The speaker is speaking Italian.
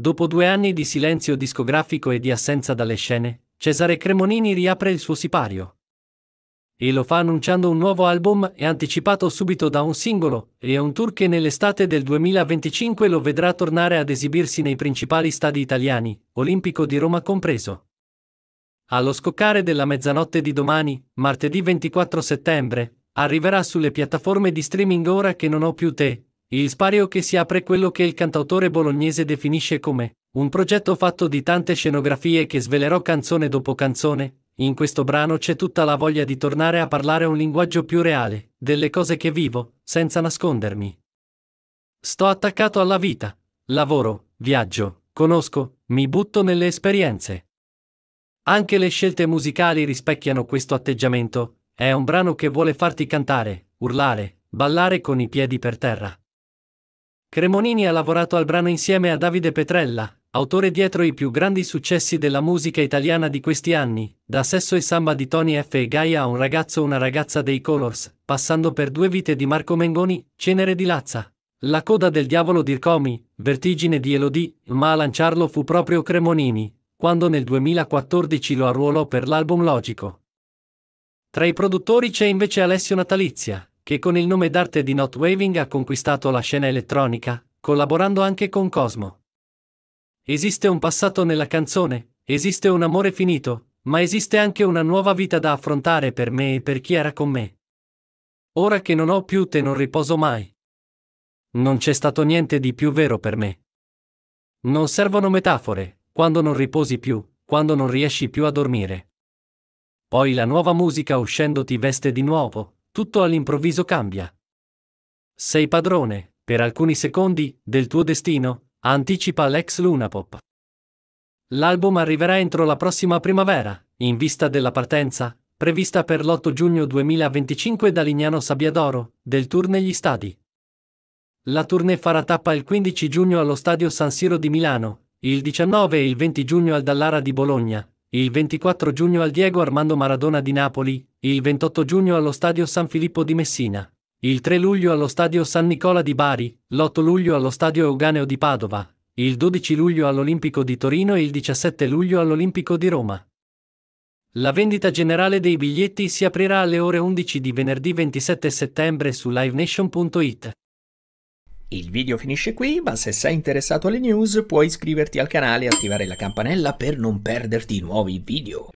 Dopo due anni di silenzio discografico e di assenza dalle scene, Cesare Cremonini riapre il suo sipario. E lo fa annunciando un nuovo album e anticipato subito da un singolo e un tour che nell'estate del 2025 lo vedrà tornare ad esibirsi nei principali stadi italiani, Olimpico di Roma compreso. Allo scoccare della mezzanotte di domani, martedì 24 settembre, arriverà sulle piattaforme di streaming Ora che non ho più te, il spario che si apre quello che il cantautore bolognese definisce come un progetto fatto di tante scenografie che svelerò canzone dopo canzone, in questo brano c'è tutta la voglia di tornare a parlare un linguaggio più reale, delle cose che vivo, senza nascondermi. Sto attaccato alla vita, lavoro, viaggio, conosco, mi butto nelle esperienze. Anche le scelte musicali rispecchiano questo atteggiamento, è un brano che vuole farti cantare, urlare, ballare con i piedi per terra. Cremonini ha lavorato al brano insieme a Davide Petrella, autore dietro i più grandi successi della musica italiana di questi anni, da Sesso e Samba di Tony F. e Gaia a Un ragazzo una ragazza dei Colors, passando per Due vite di Marco Mengoni, Cenere di Lazza. La coda del diavolo di Ircomi, Vertigine di Elodie, ma a lanciarlo fu proprio Cremonini, quando nel 2014 lo arruolò per l'album Logico. Tra i produttori c'è invece Alessio Natalizia, che con il nome d'arte di Not Waving ha conquistato la scena elettronica, collaborando anche con Cosmo. Esiste un passato nella canzone, esiste un amore finito, ma esiste anche una nuova vita da affrontare per me e per chi era con me. Ora che non ho più te non riposo mai. Non c'è stato niente di più vero per me. Non servono metafore, quando non riposi più, quando non riesci più a dormire. Poi la nuova musica uscendo ti veste di nuovo, tutto all'improvviso cambia. Sei padrone, per alcuni secondi, del tuo destino, anticipa l'ex Lunapop. L'album arriverà entro la prossima primavera, in vista della partenza, prevista per l'8 giugno 2025 da Lignano Sabbiadoro, del tour negli stadi. La tournée farà tappa il 15 giugno allo stadio San Siro di Milano, il 19 e il 20 giugno al Dallara di Bologna, il 24 giugno al Diego Armando Maradona di Napoli, il 28 giugno allo Stadio San Filippo di Messina, il 3 luglio allo Stadio San Nicola di Bari, l'8 luglio allo Stadio Euganeo di Padova, il 12 luglio all'Olimpico di Torino e il 17 luglio all'Olimpico di Roma. La vendita generale dei biglietti si aprirà alle ore 11 di venerdì 27 settembre su livenation.it. Il video finisce qui, ma se sei interessato alle news puoi iscriverti al canale e attivare la campanella per non perderti nuovi video.